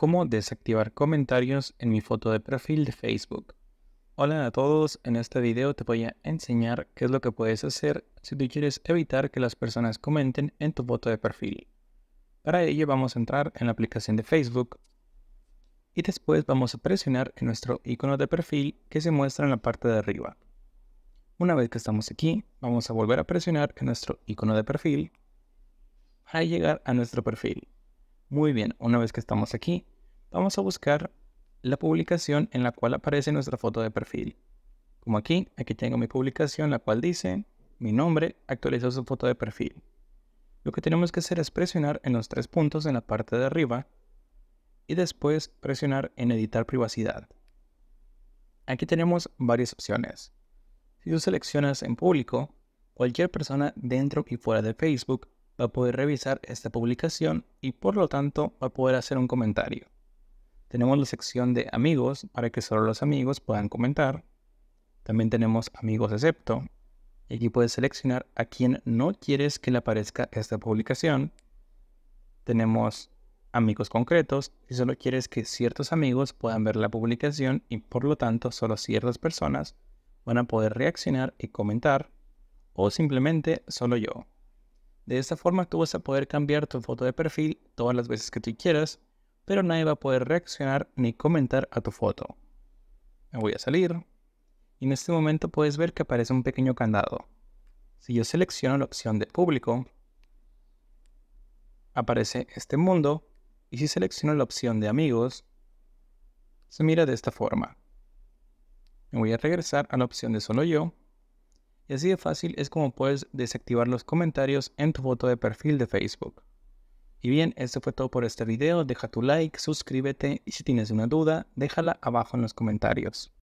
cómo desactivar comentarios en mi foto de perfil de Facebook. Hola a todos, en este video te voy a enseñar qué es lo que puedes hacer si tú quieres evitar que las personas comenten en tu foto de perfil. Para ello vamos a entrar en la aplicación de Facebook y después vamos a presionar en nuestro icono de perfil que se muestra en la parte de arriba. Una vez que estamos aquí, vamos a volver a presionar en nuestro icono de perfil para llegar a nuestro perfil. Muy bien, una vez que estamos aquí, vamos a buscar la publicación en la cual aparece nuestra foto de perfil. Como aquí, aquí tengo mi publicación, la cual dice mi nombre, actualizó su foto de perfil. Lo que tenemos que hacer es presionar en los tres puntos en la parte de arriba y después presionar en editar privacidad. Aquí tenemos varias opciones. Si tú seleccionas en público, cualquier persona dentro y fuera de Facebook va a poder revisar esta publicación y por lo tanto va a poder hacer un comentario. Tenemos la sección de amigos para que solo los amigos puedan comentar. También tenemos amigos excepto. Y aquí puedes seleccionar a quien no quieres que le aparezca esta publicación. Tenemos amigos concretos y solo quieres que ciertos amigos puedan ver la publicación y por lo tanto solo ciertas personas van a poder reaccionar y comentar o simplemente solo yo. De esta forma tú vas a poder cambiar tu foto de perfil todas las veces que tú quieras, pero nadie va a poder reaccionar ni comentar a tu foto. Me voy a salir y en este momento puedes ver que aparece un pequeño candado. Si yo selecciono la opción de público, aparece este mundo y si selecciono la opción de amigos, se mira de esta forma. Me voy a regresar a la opción de solo yo y así de fácil es como puedes desactivar los comentarios en tu foto de perfil de Facebook. Y bien, esto fue todo por este video, deja tu like, suscríbete y si tienes una duda, déjala abajo en los comentarios.